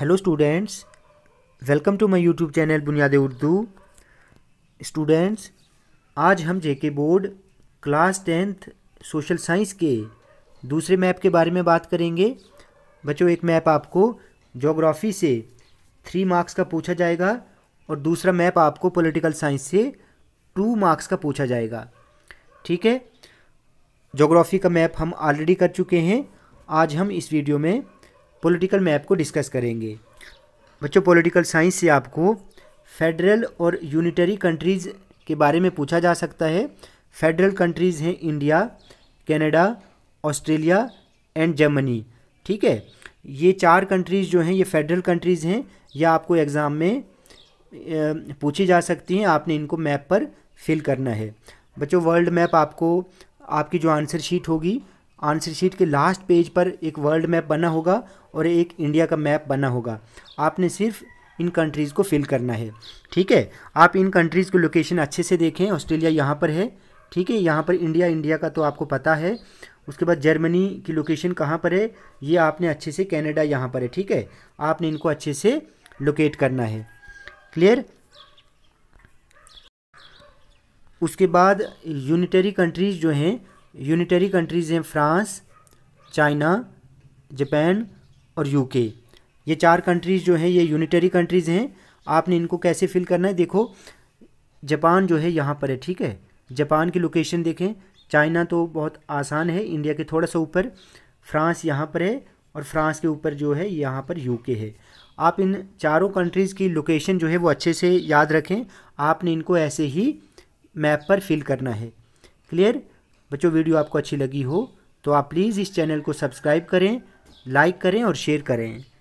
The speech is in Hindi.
hello students welcome to my YouTube channel Buniyad Urdu students आज हम JK board class tenth social science के दूसरे मैप के बारे में बात करेंगे बच्चों एक मैप आपको जोग्राफ़ी से थ्री मार्क्स का पूछा जाएगा और दूसरा मैप आपको पॉलिटिकल साइंस से टू मार्क्स का पूछा जाएगा ठीक है जोग्राफ़ी का मैप हम ऑलरेडी कर चुके हैं आज हम इस वीडियो में पॉलिटिकल मैप को डिस्कस करेंगे बच्चों पॉलिटिकल साइंस से आपको फेडरल और यूनिटरी कंट्रीज़ के बारे में पूछा जा सकता है फेडरल कंट्रीज़ हैं India Canada Australia and Germany ठीक है ये चार कंट्रीज़ जो हैं ये फेडरल कंट्रीज़ हैं या आपको एग्ज़ाम में पूछी जा सकती हैं आपने इनको मैप पर फिल करना है बच्चों वर्ल्ड मैप आपको आपकी जो आंसर शीट होगी आंसर शीट के लास्ट पेज पर एक वर्ल्ड मैप बना होगा और एक इंडिया का मैप बना होगा आपने सिर्फ इन कंट्रीज़ को फिल करना है ठीक है आप इन कंट्रीज़ को लोकेशन अच्छे से देखें ऑस्ट्रेलिया यहाँ पर है ठीक है यहाँ पर इंडिया इंडिया का तो आपको पता है उसके बाद जर्मनी की लोकेशन कहाँ पर है ये आपने अच्छे से कैनेडा यहाँ पर है ठीक है आपने इनको अच्छे से लोकेट करना है क्लियर उसके बाद यूनिटरी कंट्रीज़ जो हैं यूनिटरी कंट्रीज़ हैं फ्रांस चाइना जापान और यूके ये चार कंट्रीज़ जो हैं ये यूनिटरी कंट्रीज़ हैं आपने इनको कैसे फिल करना है देखो जापान जो है यहाँ पर है ठीक है जापान की लोकेशन देखें चाइना तो बहुत आसान है इंडिया के थोड़ा सा ऊपर फ्रांस यहाँ पर है और फ्रांस के ऊपर जो है यहाँ पर यूके है आप इन चारों कंट्रीज़ की लोकेशन जो है वो अच्छे से याद रखें आपने इनको ऐसे ही मैप पर फिल करना है क्लियर बच्चों वीडियो आपको अच्छी लगी हो तो आप प्लीज़ इस चैनल को सब्सक्राइब करें लाइक करें और शेयर करें